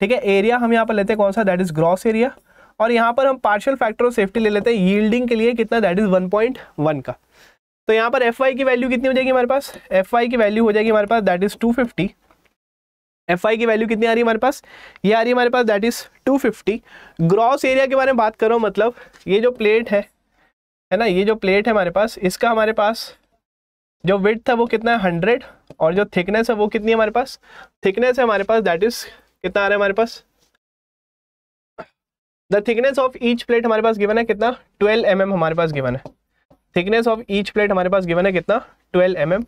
ठीक है एरिया हम यहाँ पर लेते हैं कौन सा दैट इज ग्रॉस एरिया और यहाँ पर हम पार्शियल फैक्टर ऑफ सेफ्टी ले लेते हैं यील्डिंग के लिए कितना दैट इज 1.1 का तो यहाँ पर एफ की वैल्यू कितनी हो जाएगी हमारे पास एफ की वैल्यू हो जाएगी हमारे पास दैट इज फिफ्टी एफ की वैल्यू कितनी आ रही है हमारे पास ये आ रही है हमारे पास that is fifty gross area के बारे में बात करो मतलब ये जो प्लेट है है ना ये जो प्लेट है हमारे पास इसका हमारे पास जो विथ था वो कितना है हंड्रेड और जो थिकनेस है वो कितनी है हमारे पास थिकनेस है हमारे पास दैट इज कितना आ रहा है हमारे पास the thickness of each plate हमारे पास गिवन है कितना 12 एम mm हमारे पास गिवन है थिकनेस ऑफ ईच प्लेट हमारे पास गिवन है कितना 12 एम mm.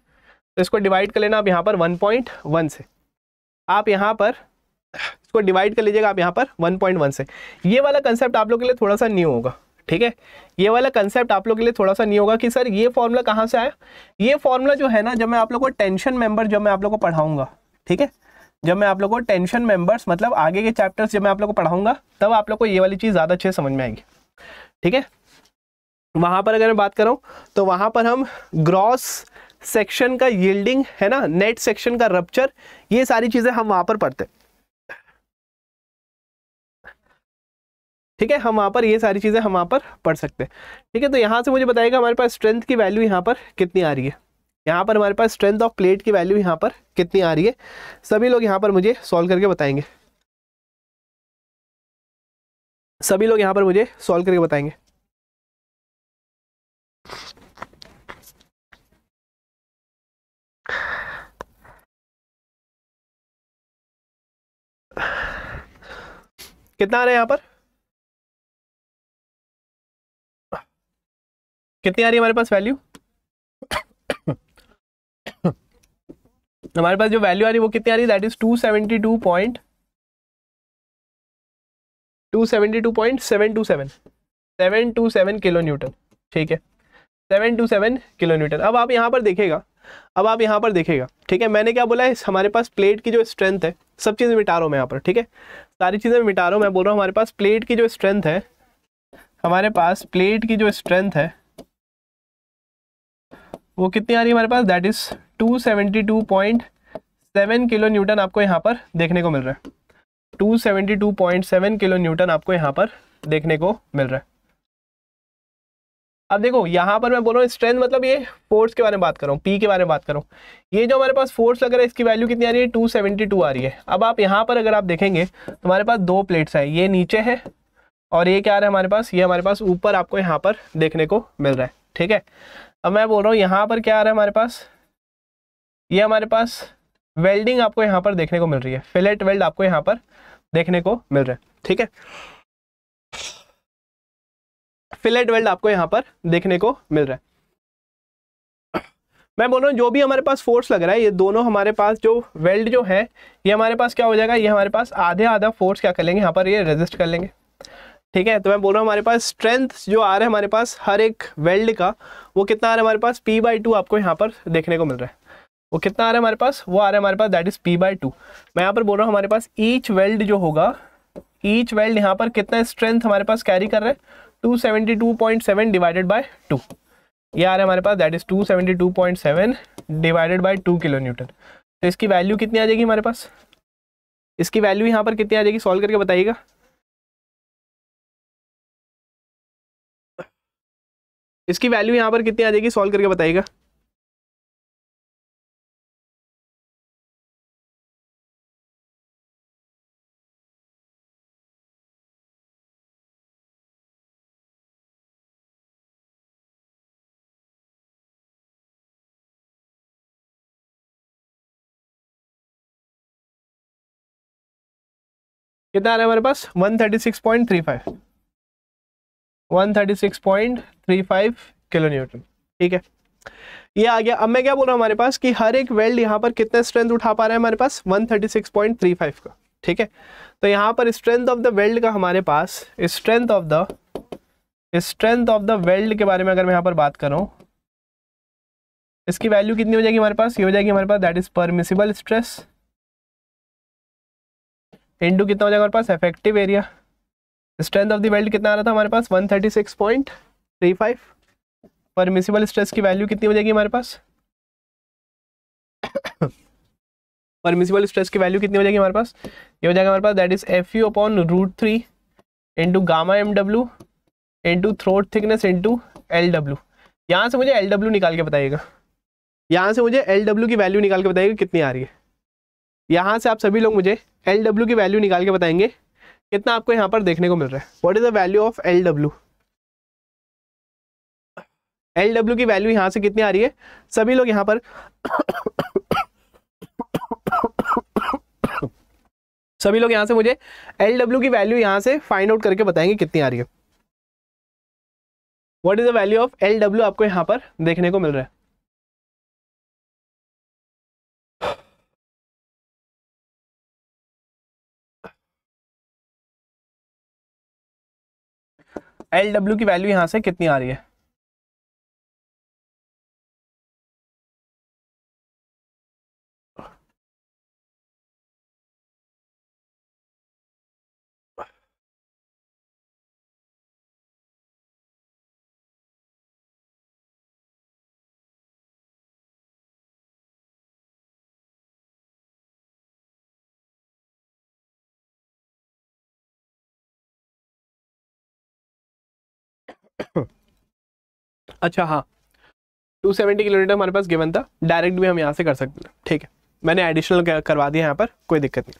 तो इसको डिवाइड कर लेना आप यहाँ पर 1.1 से आप यहाँ पर इसको डिवाइड कर लीजिएगा आप यहाँ पर 1.1 से ये वाला कंसेप्ट आप लोग के लिए थोड़ा सा न्यू होगा ठीक है ये वाला कंसेप्ट आप लोग के लिए थोड़ा सा नहीं होगा कि सर ये फॉर्मूला कहाँ से आया ये फॉर्मूला जो है ना जब मैं आप लोग को टेंशन मेंबर जब मैं आप लोग को पढ़ाऊंगा ठीक है जब मैं आप लोगों को टेंशन मेंबर्स मतलब आगे के चैप्टर्स जब मैं आप लोगों को पढ़ाऊंगा तब आप लोगों को ये वाली चीज़ ज़्यादा अच्छे समझ में आएगी ठीक है वहां पर अगर मैं बात करूं तो वहां पर हम ग्रॉस सेक्शन का यील्डिंग है ना नेट सेक्शन का रप्चर ये सारी चीज़ें हम वहां पर पढ़ते ठीक है हम वहां पर ये सारी चीज़ें हम वहां पर पढ़ सकते हैं ठीक है तो यहां से मुझे बताएगा हमारे पास स्ट्रेंथ की वैल्यू यहां पर कितनी आ रही है यहाँ पर हमारे पास स्ट्रेंथ ऑफ प्लेट की वैल्यू यहाँ पर कितनी आ रही है सभी लोग यहाँ पर मुझे सॉल्व करके बताएंगे सभी लोग यहाँ पर मुझे सॉल्व करके बताएंगे कितना आ रहा है यहाँ पर कितनी आ रही है हमारे पास वैल्यू हमारे पास जो वैल्यू आ रही है वो कितनी आ रही है that is two seventy two point two seventy two point seven two seven seven two seven kilo newton ठीक है seven two seven kilo newton अब आप यहाँ पर देखेगा अब आप यहाँ पर देखेगा ठीक है मैंने क्या बोला है हमारे पास प्लेट की जो स्ट्रेंथ है सब चीज़ें मिटा रहा हूँ मैं यहाँ पर ठीक है सारी चीज़ें मिटा रहा हूँ मैं बोल रहा हूँ हमारे पास प्लेट की जो स्ट्रेंथ है हमारे पास प्लेट की जो स्ट्रेंथ है वो कितनी आ रही है हमारे पास दैट इज़ 272.7 किलो न्यूटन आपको यहाँ पर देखने को मिल रहा है 272.7 किलो न्यूटन आपको यहाँ पर देखने को मिल रहा है अब देखो यहाँ पर मैं बोल रहा हूँ स्ट्रेंथ मतलब ये फोर्स के बारे में बात करूँ पी के बारे में बात करूँ ये जो हमारे पास फोर्स लग रहा है इसकी वैल्यू कितनी आ रही है टू आ रही है अब आप यहाँ पर अगर आप देखेंगे तो हमारे पास दो प्लेट्स हैं ये नीचे है और ये क्या आ रहा है हमारे पास ये हमारे पास ऊपर आपको यहाँ पर देखने को मिल रहा है ठीक है अब मैं बोल रहा हूँ यहाँ पर क्या आ रहा है हमारे पास ये हमारे पास वेल्डिंग आपको यहाँ पर देखने को मिल रही है फिलेट वेल्ड आपको यहाँ पर देखने को मिल रहा है ठीक है फिलेट वेल्ड आपको यहाँ पर देखने को मिल रहा है मैं बोल रहा हूँ जो भी हमारे पास फोर्स लग रहा है ये दोनों हमारे पास जो वेल्ड जो है ये हमारे पास क्या हो जाएगा ये हमारे पास आधे आधा फोर्स क्या कर लेंगे यहाँ पर ये रेजिस्ट कर लेंगे ठीक है तो मैं बोल रहा हूँ हमारे पास स्ट्रेंथ जो आ रहा है हमारे पास हर एक वेल्ड का वो कितना आ रहा है हमारे पास पी बाई टू आपको यहाँ पर देखने को मिल रहा है वो कितना आ रहा है हमारे पास वो आ रहा है हमारे पास that is P by two मैं यहाँ पर बोल रहा हूँ हमारे पास ईच वेल्ड जो होगा ईच वेल्ड यहाँ पर कितना स्ट्रेंथ हमारे पास कैरी कर रहा है two seventy two point seven divided by two ये आ रहा है हमारे पास that is two seventy two point seven divided by two kilo newton तो इसकी वैल्यू कितनी आ जाएगी हमारे पास इसकी वैल्यू यहाँ पर कितनी आ जाएगी सॉल्व करके बताइएगा इसकी वैल्यू यहाँ पर कितनी आ जाएगी सॉल्व करके बताइएगा कितना आ रहा है हमारे पास 136.35 136.35 किलो न्यूटन ठीक है ये आ गया अब मैं क्या बोल रहा हूँ हमारे पास कि हर एक वेल्ड यहाँ पर कितना स्ट्रेंथ उठा पा रहा है हमारे पास 136.35 का ठीक है तो यहाँ पर स्ट्रेंथ ऑफ द वेल्ड का हमारे पास strength of the strength of the weld के बारे में अगर मैं यहाँ पर बात कर रहा इसकी वैल्यू कितनी हो जाएगी हमारे पास ये हो जाएगी हमारे पास that is permissible stress into कितना हो जाएगा हमारे पास effective area strength of the weld कितना आ रहा था हमारे पास 136.35 परमिसिबल स्ट्रेस की वैल्यू कितनी हो जाएगी हमारे पास *coughs* परमिसिबल स्ट्रेस की वैल्यू कितनी हो जाएगी हमारे पास ये हो जाएगा हमारे पास that is F U upon root three into gamma M W into throat thickness into L W यहाँ से मुझे एल डब्ल्यू निकाल के बताइएगा यहाँ से मुझे एल डब्ल्यू की वैल्यू निकाल के बताइएगा कितनी आ रही है यहाँ से आप सभी लोग मुझे एल डब्ल्यू की वैल्यू निकाल के बताएंगे कितना आपको यहाँ पर देखने को मिल रहा है what is the value of L W L W की वैल्यू यहाँ से कितनी आ रही है सभी लोग यहाँ पर सभी लोग यहाँ से मुझे एल डब्ल्यू की वैल्यू यहाँ से फाइंड आउट करके बताएंगे कितनी आ रही है what is the value of L W आपको यहाँ पर देखने को मिल रहा है एल डब्ल्यू की वैल्यू यहाँ से कितनी आ रही है अच्छा हाँ 270 किलोमीटर हमारे पास गिवन था डायरेक्ट भी हम यहाँ से कर सकते हैं ठीक है मैंने एडिशनल करवा दिया यहाँ पर कोई दिक्कत नहीं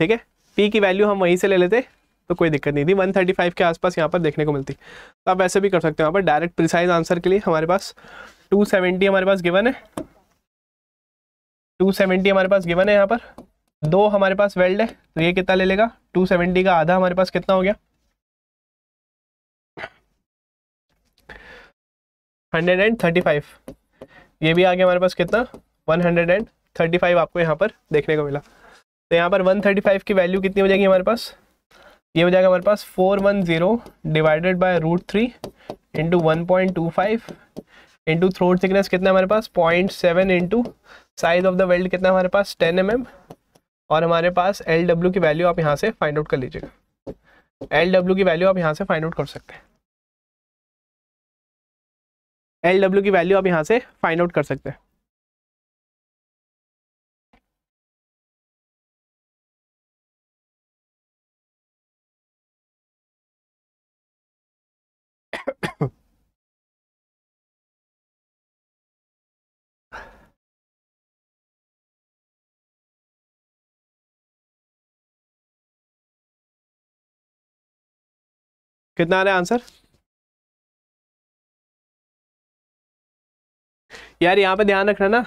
ठीक है पी की वैल्यू हम वहीं से ले लेते तो कोई दिक्कत नहीं थी 135 के आसपास यहाँ पर देखने को मिलती तो आप ऐसे भी कर सकते हो यहाँ पर डायरेक्ट प्रिसाइज आंसर के लिए हमारे पास सेवेंटी हमारे पास गिवन है सेवेंटी हमारे पास गिवन है यहाँ पर दो हमारे पास वेल्ड है तो ये कितना ले लेगा सेवेंटी का आधा हमारे पास कितना हो गया हंड्रेड एंड थर्टी फाइव ये भी आ गया हमारे पास कितना one hundred and thirty five आपको यहाँ पर देखने को मिला तो यहाँ पर वन थर्टी फाइव की वैल्यू कितनी हो जाएगी हमारे पास ये हो जाएगा हमारे पास four one zero divided by root three into one point two five into throat thickness कितना हमारे पास point seven into size of the weld कितना हमारे पास टेन एम mm, और हमारे पास एल डब्ल्यू की वैल्यू आप यहाँ से फाइंड आउट कर लीजिएगा एल डब्ल्यू की वैल्यू आप यहाँ से फाइंड आउट कर सकते हैं एल डब्ल्यू की वैल्यू आप यहां से फाइंड आउट कर सकते हैं *coughs* कितना आ रहा है आंसर यार यहाँ पे ध्यान रखना ना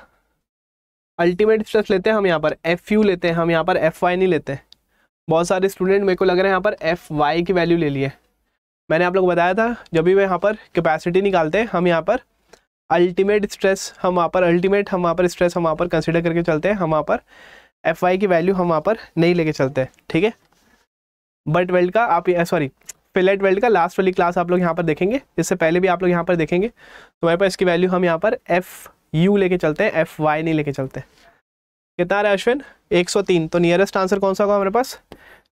अल्टीमेट स्ट्रेस लेते हैं हम यहाँ पर एफ यू लेते हैं हम यहाँ पर एफ वाई नहीं लेते बहुत सारे स्टूडेंट मेरे को लग रहा है यहाँ पर एफ वाई की वैल्यू ले ली है मैंने आप लोग बताया था जब भी मैं यहाँ पर कैपेसिटी निकालते हैं हम यहाँ पर अल्टीमेट स्ट्रेस हम वहाँ पर अल्टीमेट हम वहाँ पर स्ट्रेस हम वहाँ पर कंसिडर करके चलते हैं हम वहाँ पर एफ वाई की वैल्यू हम वहाँ पर नहीं लेके चलते ठीक है बट वेल्ड का आप सॉरी फिलेट वेल्ड का लास्ट वाली क्लास आप लोग यहाँ पर देखेंगे इससे पहले भी आप लोग यहाँ पर देखेंगे तो हमारे पास इसकी वैल्यू हम यहाँ पर एफ यू लेके चलते हैं एफ वाई नहीं लेके चलते कितना आ रहा है अश्विन 103 तो नियरेस्ट आंसर कौन सा होगा हमारे पास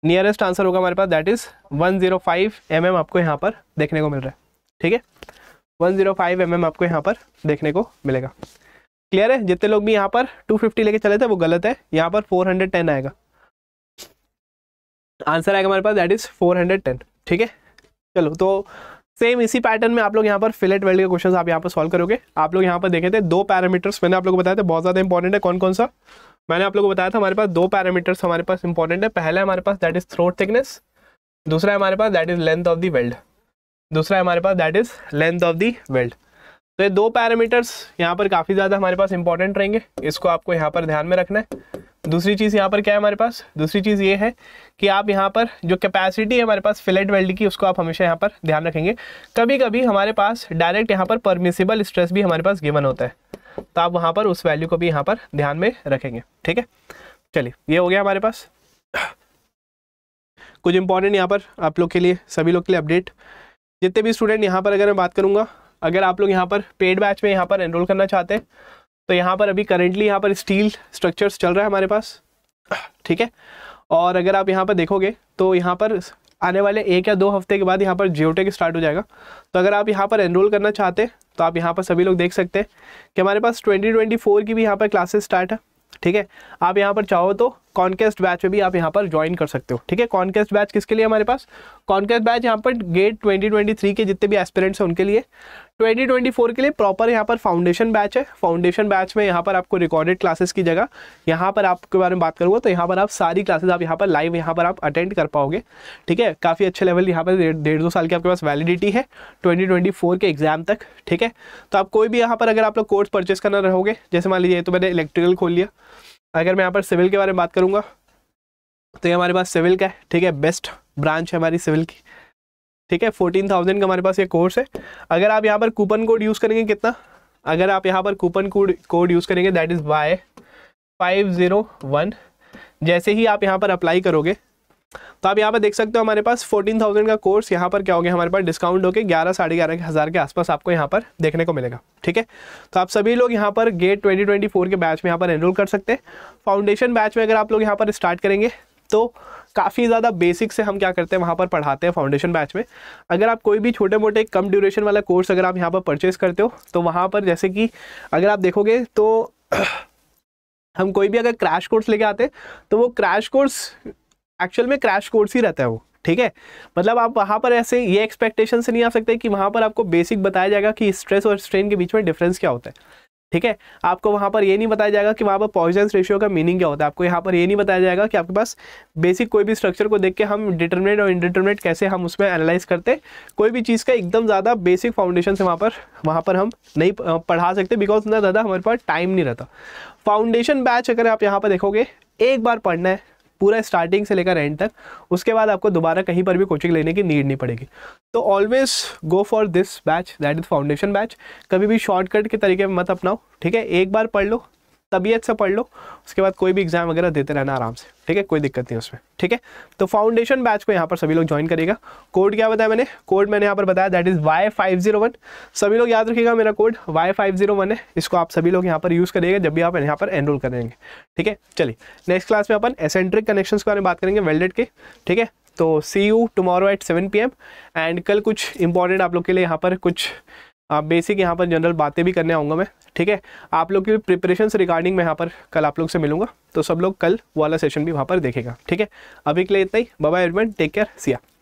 नियरेस्ट आंसर होगा हमारे पास दैट इज़ 105 जीरो mm आपको यहाँ पर देखने को मिल रहा है ठीक है 105 जीरो mm आपको यहाँ पर देखने को मिलेगा क्लियर है जितने लोग भी यहाँ पर 250 लेके चले थे वो गलत है यहाँ पर 410 आएगा आंसर आएगा हमारे पास दैट इज़ 410 ठीक है चलो तो सेम इसी पैटर्न में आप लोग यहाँ पर फिलेट वेल्ड के क्वेश्चन आप यहाँ पर सॉल्व करोगे आप लोग यहाँ पर देखे थे दो पैरामीटर्स मैंने आप लोग को बताया था बहुत ज़्यादा इंपॉर्टेंट है कौन कौन सा मैंने आप लोग को बताया था हमारे पास दो पैरामीटर्स हमारे पास इंपॉर्टेंट है पहला हमारे पास दैट इज थ्रोट थिकनेस दूसरा हमारे पास that is length of the weld दूसरा हमारे पास that is length of the weld तो ये दो पैरामीटर्स यहाँ पर काफ़ी ज़्यादा हमारे पास इंपॉर्टेंट रहेंगे इसको आपको यहाँ पर ध्यान में रखना है दूसरी चीज़ यहाँ पर क्या है हमारे पास दूसरी चीज़ ये है कि आप यहाँ पर जो कैपेसिटी है हमारे पास फिलेट वेल्ड की उसको आप हमेशा यहाँ पर ध्यान रखेंगे कभी कभी हमारे पास डायरेक्ट यहाँ पर परमिसिबल स्ट्रेस भी हमारे पास गिवन होता है तो आप वहाँ पर उस वैल्यू को भी यहाँ पर ध्यान में रखेंगे ठीक है चलिए ये हो गया हमारे पास कुछ इंपॉर्टेंट यहाँ पर आप लोग के लिए सभी लोग के लिए अपडेट जितने भी स्टूडेंट यहाँ पर अगर मैं बात करूँगा अगर आप लोग यहाँ पर पेड बैच में यहाँ पर एनरोल करना चाहते हैं तो यहाँ पर अभी करेंटली यहाँ पर स्टील स्ट्रक्चर्स चल रहा है हमारे पास ठीक है और अगर आप यहाँ पर देखोगे तो यहाँ पर आने वाले एक या दो हफ्ते के बाद यहाँ पर जियोटेक स्टार्ट हो जाएगा तो अगर आप यहाँ पर एनरोल करना चाहते हैं तो आप यहाँ पर सभी लोग देख सकते हैं कि हमारे पास 2024 की भी यहाँ पर क्लासेस स्टार्ट है ठीक है आप यहाँ पर चाहो तो कॉन्केस्ट बैच में भी आप यहाँ पर ज्वाइन कर सकते हो ठीक है कॉन्केस्ट बैच किसके लिए हमारे पास कॉन्केस्ट बैच यहाँ पर गेट 2023 के जितने भी एस्पिरेंट्स हैं उनके लिए 2024 के लिए प्रॉपर यहाँ पर फाउंडेशन बैच है फाउंडेशन बैच में यहाँ पर आपको रिकॉर्डेड क्लासेस की जगह यहाँ पर आपके बारे में बात करूँगा तो यहाँ पर आप सारी क्लासेस आप यहाँ पर लाइव यहाँ पर आप अटेंड कर पाओगे ठीक है काफ़ी अच्छे लेवल यहाँ पर डेढ़ दो साल की आपके पास वैलिडिटी है फोर के एग्जाम तक ठीक है तो आप कोई भी यहाँ पर अगर आप लोग कोर्स परचेस करना रहोगे जैसे मान लीजिए तो मैंने इलेक्ट्रिकल खोल लिया अगर मैं यहाँ पर सिविल के बारे में बात करूँगा तो ये हमारे पास सिविल का है ठीक है बेस्ट ब्रांच है हमारी सिविल की ठीक है फोर्टीन थाउजेंड का हमारे पास ये कोर्स है अगर आप यहाँ पर कूपन कोड यूज़ करेंगे कितना अगर आप यहाँ पर कूपन कोड कोड यूज़ करेंगे that is by five zero one जैसे ही आप यहाँ पर अप्लाई करोगे तो आप यहाँ पर देख सकते हो हमारे पास फोर्टीन थाउजेंड का कोर्स यहाँ पर क्या हो गया हमारे पास डिस्काउंट होकर ग्यारह साढ़े ग्यारह हज़ार के आसपास आपको यहाँ पर देखने को मिलेगा ठीक है तो आप सभी लोग यहाँ पर गेट ट्वेंटी ट्वेंटी फोर के बैच में यहाँ पर एनरोल कर सकते हैं फाउंडेशन बैच में अगर आप लोग यहाँ पर स्टार्ट करेंगे तो काफ़ी ज़्यादा बेसिक से हम क्या करते हैं वहाँ पर पढ़ाते हैं फाउंडेशन बैच में अगर आप कोई भी छोटे मोटे कम ड्यूरेशन वाला कोर्स अगर आप यहाँ पर परचेज़ करते हो तो वहाँ पर जैसे कि अगर आप देखोगे तो *clears throat* हम कोई भी अगर क्रैश कोर्स लेके आते तो वो क्रैश कोर्स एक्चुअल में क्रैश कोर्स ही रहता है वो ठीक है मतलब आप वहाँ पर ऐसे ये एक्सपेक्टेशन से नहीं आ सकते कि वहाँ पर आपको बेसिक बताया जाएगा कि स्ट्रेस और स्ट्रेन के बीच में डिफरेंस क्या होता है ठीक है आपको वहाँ पर ये नहीं बताया जाएगा कि वहाँ पर पॉइजन रेशियो का मीनिंग क्या होता है आपको यहाँ पर ये नहीं बताया जाएगा कि आपके पास बेसिक कोई भी स्ट्रक्चर को देख के हम डिटर्मिनेट और इनडिटर्मिनेट कैसे हम उसमें एनालाइज करते कोई भी चीज़ का एकदम ज़्यादा बेसिक फाउंडेशन से वहाँ पर वहाँ पर हम नहीं पढ़ा सकते बिकॉज ना ज़्यादा हमारे पास टाइम नहीं रहता फाउंडेशन बैच अगर आप यहाँ पर देखोगे एक बार पढ़ना है पूरा स्टार्टिंग से लेकर एंड तक उसके बाद आपको दोबारा कहीं पर भी कोचिंग लेने की नीड नहीं पड़ेगी तो always go for this batch that is foundation batch कभी भी शॉर्टकट के तरीके में मत अपनाओ ठीक है एक बार पढ़ लो तबीयत से पढ़ लो उसके बाद कोई भी एग्जाम वगैरह देते रहना आराम से ठीक है कोई दिक्कत नहीं उसमें ठीक है तो फाउंडेशन बैच को यहाँ पर सभी लोग ज्वाइन करेगा कोड क्या बताया मैंने कोड मैंने यहाँ पर बताया that is Y five zero one सभी लोग याद रखिएगा मेरा code Y five zero one है इसको आप सभी लोग यहाँ पर यूज़ करिएगा जब भी आप यहाँ पर एनरोल करेंगे ठीक है चलिए नेक्स्ट क्लास में अपन एसेंट्रिक कनेक्शन के बारे में बात करेंगे वेल्डेड के ठीक है तो see you tomorrow at seven P M and कल कुछ इंपॉर्टेंट आप लोग के लिए यहाँ पर कुछ बेसिक यहाँ पर जनरल बातें भी करने आऊँगा मैं ठीक है आप लोग की प्रिपरेशन रिगार्डिंग मैं यहाँ पर कल आप लोग से मिलूंगा तो सब लोग कल वाला सेशन भी वहाँ पर देखेगा ठीक है अभी के लिए इतना ही बाय एडमेंट टेक केयर सिया